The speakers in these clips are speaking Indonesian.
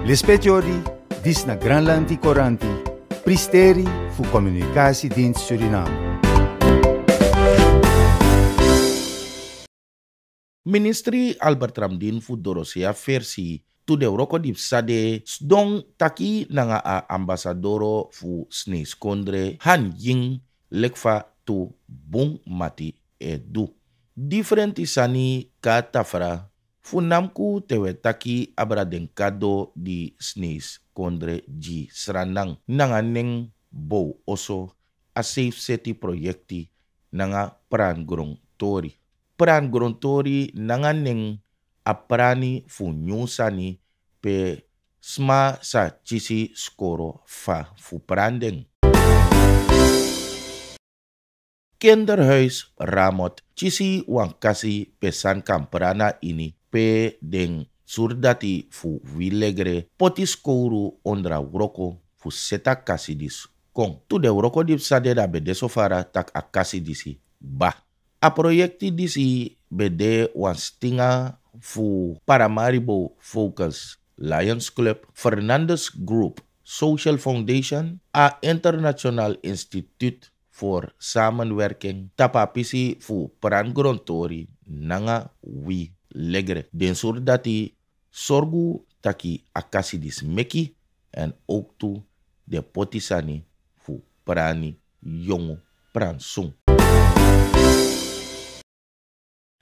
Le speciori dis na Granlandi Coranti, pristeri fu comunicatie din Suriname. Ministri Albert Ramdin fu Dorosia versi tu de roko di sade sdong taki nanga a ambasadoro fu snis kondre han ying lekfa tu bung mati edu. Differenti sani katafra Funamku tewe taki kado di snis kondre ji serandang nanganeng neng bow oso a safe city proyekti nanga peran gurung tori. Peran nanganeng tori nanga neng pe sma sa cisi skoro fa fu prandeng. Kinderhuis Ramot Cisi wangkasi Pesan Kamperana ini pe den surdati fu wilegre potis kouru ondra uroko fu seta kasidis kon. Tu de uroko dip sade da bede sofara tak a kasidisi ba. A proyekti disi bede wan stinga fu Paramaribo Focus Lions Club, Fernandes Group, Social Foundation, a International Institute for Samenwerking, tapapisi fu peran perangrontori nanga wi legre Den soort sorgu taki akasi meki en ook tu de potisani fu prani jongu pransung.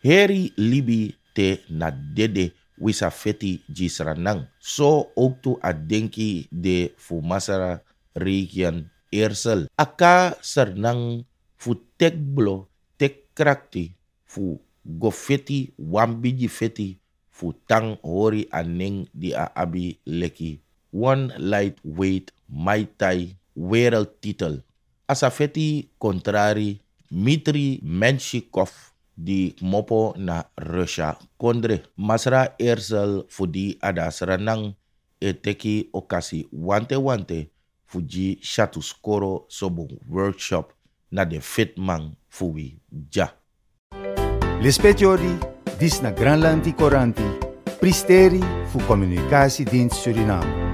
Heri libi te na dede wisa feti jisranang. So oktu tu adenki de fu masara rikian ersel. Aka sernang fu tek blo tek krakti fu Gofeti wambiji feti Futang hori aning di a abi leki. One lightweight Muay world wereldtitel. Asa feti contrari Mitri Menshikov di mopo na Russia kondre. Masra Erzel fudi adas renang eteki okasi wante wante fuji Skoro sobong workshop na de fitman fuwi ja. L'espetiori, dis na Granland coranti, pristeri fu comunicatie din Suriname.